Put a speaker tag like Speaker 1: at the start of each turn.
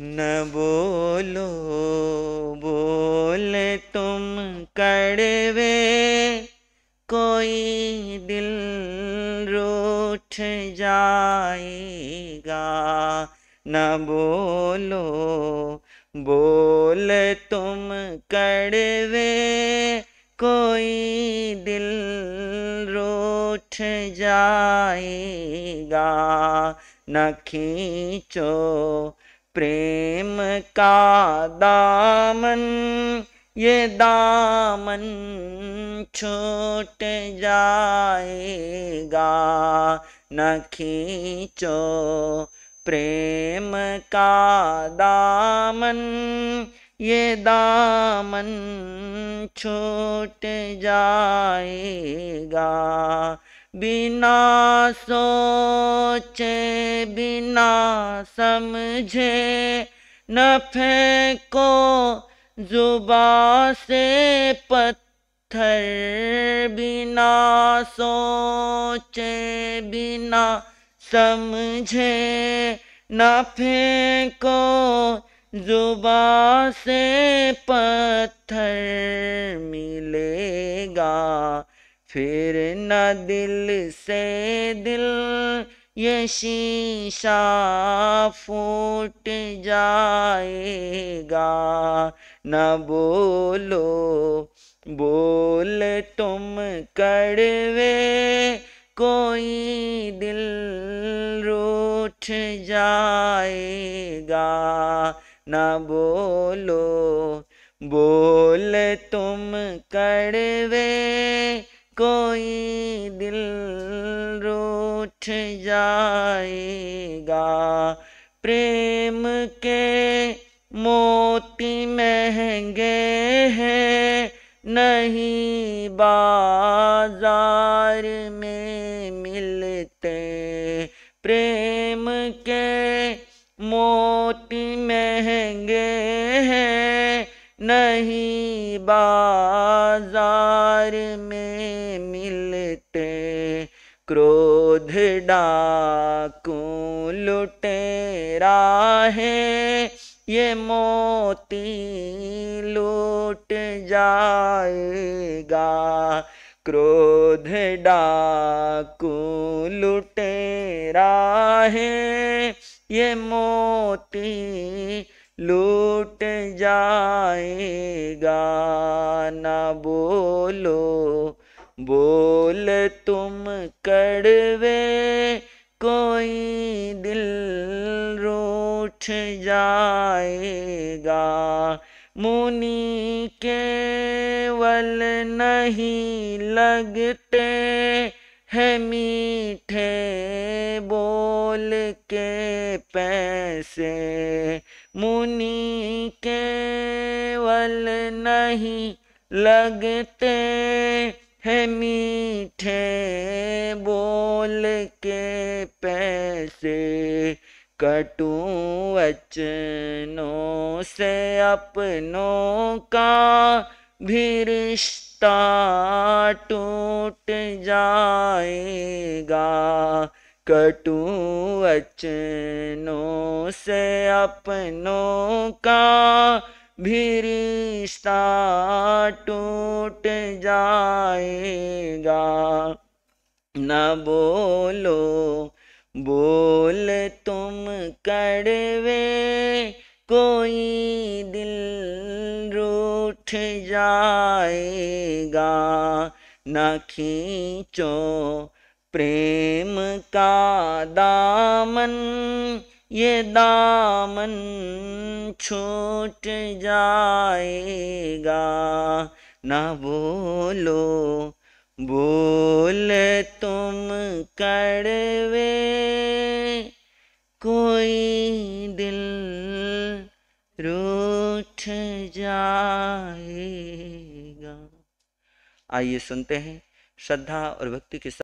Speaker 1: न बोलो बोल तुम कड़वे कोई दिल रूठ जाएगा न बोलो बोल तुम कड़वे कोई दिल रूठ जाएगा न खींचो प्रेम का दामन ये दामन छूट जाएगा न खींचो प्रेम का दामन ये दामन छूट जाएगा बिना सोचे बिना समझे न फेंको जुबा से पत्थर बिना सोचे बिना समझे न फेंको जुबा से पत्थर मी फिर न दिल से दिल ये शीशा फूट जाएगा न बोलो बोल तुम कड़वे कोई दिल रूठ जाएगा न बोलो बोल तुम कड़वे कोई दिल रूठ जाएगा प्रेम के मोती महंगे हैं नहीं बाजार में मिलते प्रेम के मोती महंगे हैं नहीं बाजार में डाकू लुटेरा है ये मोती लूट जाएगा क्रोध डाकू लुटेरा है ये मोती लूट जाएगा ना बोलो बोल तुम कड़वे कोई दिल रूठ जाएगा मुनि केवल नहीं लगते हैं मीठे बोल के पैसे मुनि केवल नहीं लगते है मीठे बोल के पैसे कटू वचनों से अपनों का भी रिश्ता टूट जाएगा कटू वचनों से अपनों का भी रिश्ता टूट जाएगा न बोलो बोल तुम कड़वे कोई दिल रूठ जाएगा न खींचो प्रेम का दामन ये दामन छूट जाएगा ना बोलो बोल तुम कड़वे कोई दिल रूठ जाएगा आइए सुनते हैं श्रद्धा और भक्ति के साथ